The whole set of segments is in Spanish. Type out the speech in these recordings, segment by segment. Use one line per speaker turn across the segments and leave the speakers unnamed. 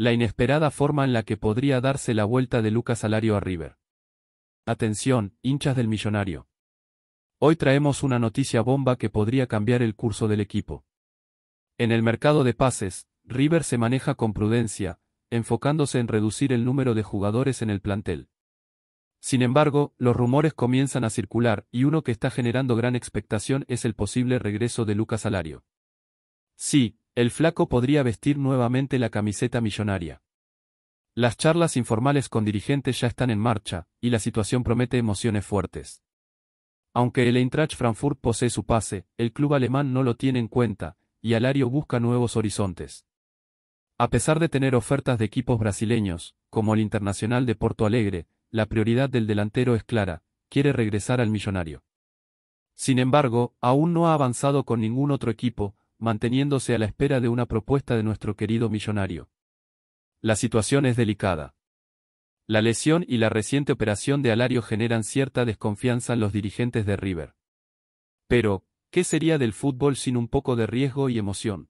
la inesperada forma en la que podría darse la vuelta de Lucas Salario a River. Atención, hinchas del millonario. Hoy traemos una noticia bomba que podría cambiar el curso del equipo. En el mercado de pases, River se maneja con prudencia, enfocándose en reducir el número de jugadores en el plantel. Sin embargo, los rumores comienzan a circular y uno que está generando gran expectación es el posible regreso de Lucas Salario. Sí, el flaco podría vestir nuevamente la camiseta millonaria. Las charlas informales con dirigentes ya están en marcha, y la situación promete emociones fuertes. Aunque el Eintracht Frankfurt posee su pase, el club alemán no lo tiene en cuenta, y Alario busca nuevos horizontes. A pesar de tener ofertas de equipos brasileños, como el Internacional de Porto Alegre, la prioridad del delantero es clara, quiere regresar al millonario. Sin embargo, aún no ha avanzado con ningún otro equipo, manteniéndose a la espera de una propuesta de nuestro querido millonario. La situación es delicada. La lesión y la reciente operación de Alario generan cierta desconfianza en los dirigentes de River. Pero, ¿qué sería del fútbol sin un poco de riesgo y emoción?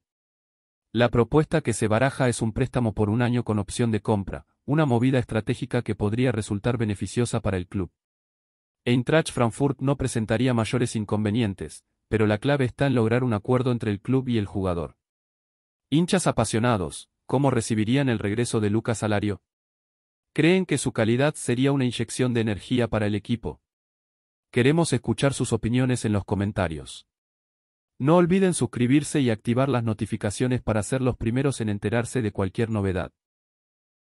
La propuesta que se baraja es un préstamo por un año con opción de compra, una movida estratégica que podría resultar beneficiosa para el club. Eintracht Frankfurt no presentaría mayores inconvenientes, pero la clave está en lograr un acuerdo entre el club y el jugador. Hinchas apasionados, ¿cómo recibirían el regreso de Lucas Alario? Creen que su calidad sería una inyección de energía para el equipo. Queremos escuchar sus opiniones en los comentarios. No olviden suscribirse y activar las notificaciones para ser los primeros en enterarse de cualquier novedad.